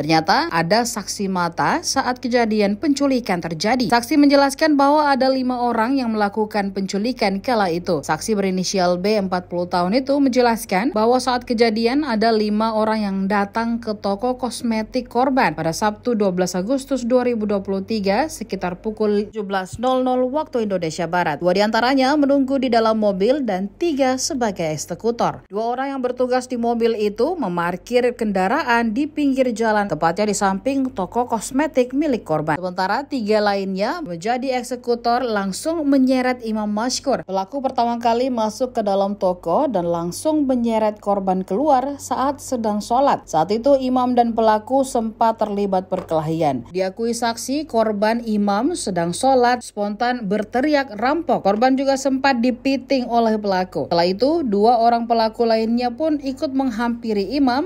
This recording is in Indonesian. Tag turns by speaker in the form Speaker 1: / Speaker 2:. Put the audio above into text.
Speaker 1: Ternyata ada saksi mata saat kejadian penculikan terjadi. Saksi menjelaskan bahwa ada lima orang yang melakukan penculikan kala itu. Saksi berinisial B 40 tahun itu menjelaskan bahwa saat kejadian ada lima orang yang datang ke toko kosmetik korban pada Sabtu 12 Agustus 2023 sekitar pukul 17.00 waktu Indonesia Barat. Dua diantaranya menunggu di dalam mobil dan tiga sebagai eksekutor. Dua orang yang bertugas di mobil itu memarkir kendaraan di pinggir jalan tepatnya di samping toko kosmetik milik korban. Sementara tiga lainnya menjadi eksekutor langsung menyeret Imam Mashkur. Pelaku pertama kali masuk ke dalam toko dan langsung menyeret korban keluar saat sedang sholat. Saat itu Imam dan pelaku sempat terlibat perkelahian. Diakui saksi korban Imam sedang sholat spontan berteriak rampok. Korban juga sempat dipiting oleh pelaku. Setelah itu dua orang pelaku lainnya pun ikut menghampiri Imam